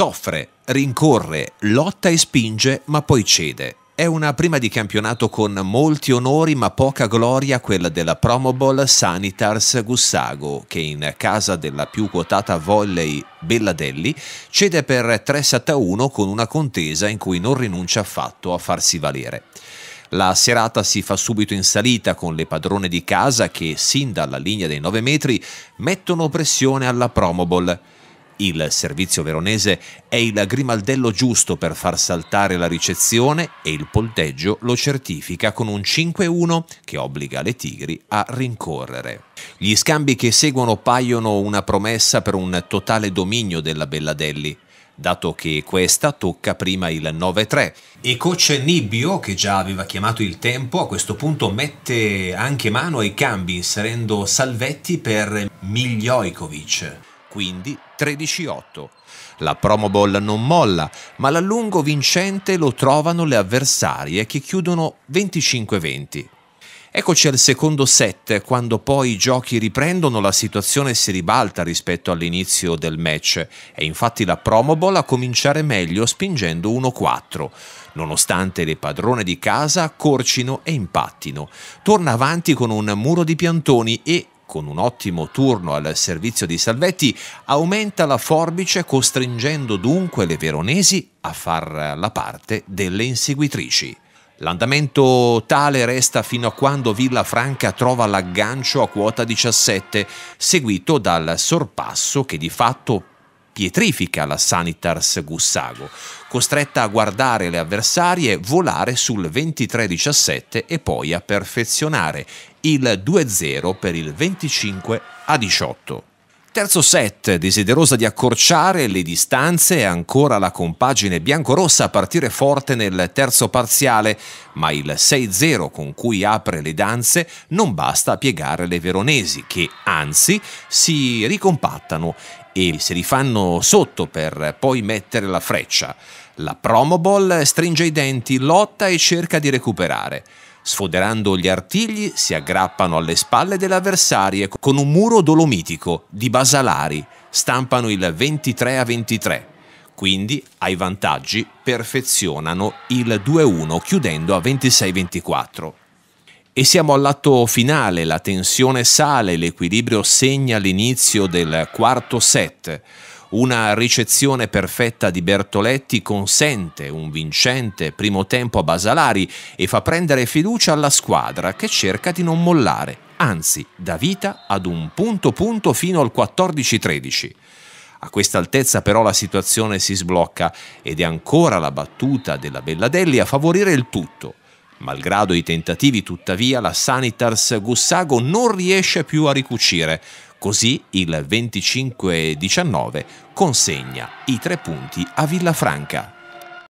Soffre, rincorre, lotta e spinge, ma poi cede. È una prima di campionato con molti onori ma poca gloria quella della Promobol Sanitars Gussago che in casa della più quotata volley Belladelli cede per 3-7-1 con una contesa in cui non rinuncia affatto a farsi valere. La serata si fa subito in salita con le padrone di casa che sin dalla linea dei 9 metri mettono pressione alla Promobol. Il servizio veronese è il grimaldello giusto per far saltare la ricezione e il polteggio lo certifica con un 5-1 che obbliga le Tigri a rincorrere. Gli scambi che seguono paiono una promessa per un totale dominio della Belladelli dato che questa tocca prima il 9-3. E coach Nibbio, che già aveva chiamato il tempo, a questo punto mette anche mano ai cambi, inserendo Salvetti per Migliojkovic quindi 13-8. La Promo Bowl non molla, ma l'allungo vincente lo trovano le avversarie che chiudono 25-20. Eccoci al secondo set, quando poi i giochi riprendono la situazione si ribalta rispetto all'inizio del match. e infatti la Promo Bowl a cominciare meglio spingendo 1-4 nonostante le padrone di casa accorcino e impattino. Torna avanti con un muro di piantoni e con un ottimo turno al servizio di Salvetti, aumenta la forbice costringendo dunque le veronesi a far la parte delle inseguitrici. L'andamento tale resta fino a quando Villafranca trova l'aggancio a quota 17, seguito dal sorpasso che di fatto pietrifica la Sanitars Gussago, costretta a guardare le avversarie volare sul 23-17 e poi a perfezionare il 2-0 per il 25-18. Terzo set, desiderosa di accorciare le distanze è ancora la compagine biancorossa a partire forte nel terzo parziale, ma il 6-0 con cui apre le danze non basta a piegare le veronesi che anzi si ricompattano e si rifanno sotto per poi mettere la freccia. La Promo Ball stringe i denti, lotta e cerca di recuperare. Sfoderando gli artigli si aggrappano alle spalle delle avversarie con un muro dolomitico di basalari, stampano il 23 a 23. Quindi ai vantaggi perfezionano il 2-1 chiudendo a 26-24. E siamo all'atto finale, la tensione sale, l'equilibrio segna l'inizio del quarto set. Una ricezione perfetta di Bertoletti consente un vincente primo tempo a Basalari e fa prendere fiducia alla squadra che cerca di non mollare, anzi dà vita ad un punto punto fino al 14-13. A questa altezza però la situazione si sblocca ed è ancora la battuta della Belladelli a favorire il tutto. Malgrado i tentativi, tuttavia, la Sanitars Gussago non riesce più a ricucire. Così il 25-19 consegna i tre punti a Villafranca.